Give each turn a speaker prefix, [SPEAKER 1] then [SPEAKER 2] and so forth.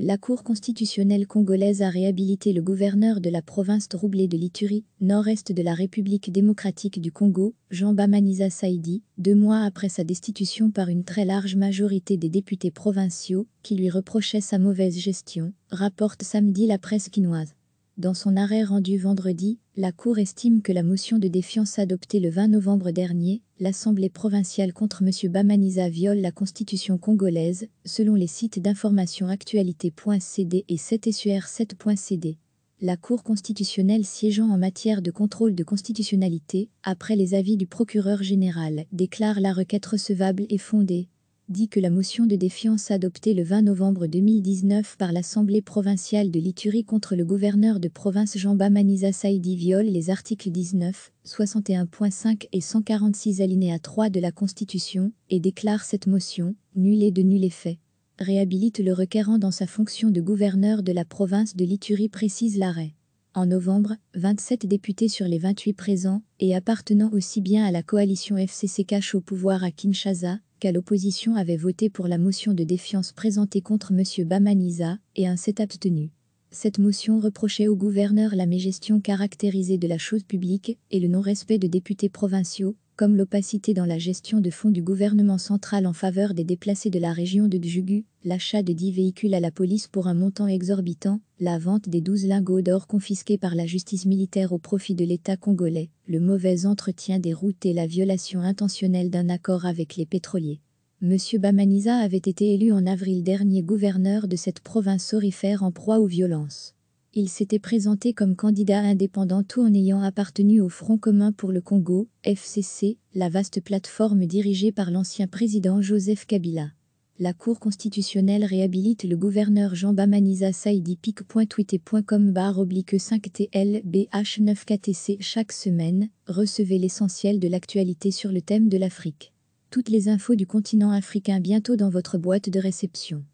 [SPEAKER 1] la Cour constitutionnelle congolaise a réhabilité le gouverneur de la province troublée de l'Iturie, nord-est de la République démocratique du Congo, Jean Bamaniza Saidi, deux mois après sa destitution par une très large majorité des députés provinciaux qui lui reprochaient sa mauvaise gestion, rapporte samedi la presse chinoise. Dans son arrêt rendu vendredi, la Cour estime que la motion de défiance adoptée le 20 novembre dernier, l'Assemblée provinciale contre M. Bamaniza viole la Constitution congolaise, selon les sites d'information actualité.cd et 7sur7.cd. La Cour constitutionnelle siégeant en matière de contrôle de constitutionnalité, après les avis du procureur général, déclare la requête recevable et fondée dit que la motion de défiance adoptée le 20 novembre 2019 par l'Assemblée provinciale de l'Iturie contre le gouverneur de province Jean-Baptiste Saïdi viole les articles 19, 61.5 et 146 alinéa 3 de la Constitution et déclare cette motion nulle et de nul effet. Réhabilite le requérant dans sa fonction de gouverneur de la province de l'Iturie précise l'arrêt. En novembre, 27 députés sur les 28 présents, et appartenant aussi bien à la coalition FCC cache au pouvoir à Kinshasa, qu'à l'opposition avait voté pour la motion de défiance présentée contre M. Bamaniza et un s'est abstenu. Cette motion reprochait au gouverneur la mégestion caractérisée de la chose publique et le non-respect de députés provinciaux comme l'opacité dans la gestion de fonds du gouvernement central en faveur des déplacés de la région de Djugu, l'achat de 10 véhicules à la police pour un montant exorbitant, la vente des douze lingots d'or confisqués par la justice militaire au profit de l'État congolais, le mauvais entretien des routes et la violation intentionnelle d'un accord avec les pétroliers. M. Bamaniza avait été élu en avril dernier gouverneur de cette province aurifère en proie aux violences. Il s'était présenté comme candidat indépendant tout en ayant appartenu au Front commun pour le Congo, FCC, la vaste plateforme dirigée par l'ancien président Joseph Kabila. La Cour constitutionnelle réhabilite le gouverneur Jean Bamaniza Saïdi pic.twitter.com barre oblique 5TLBH9KTC chaque semaine, recevez l'essentiel de l'actualité sur le thème de l'Afrique. Toutes les infos du continent africain bientôt dans votre boîte de réception.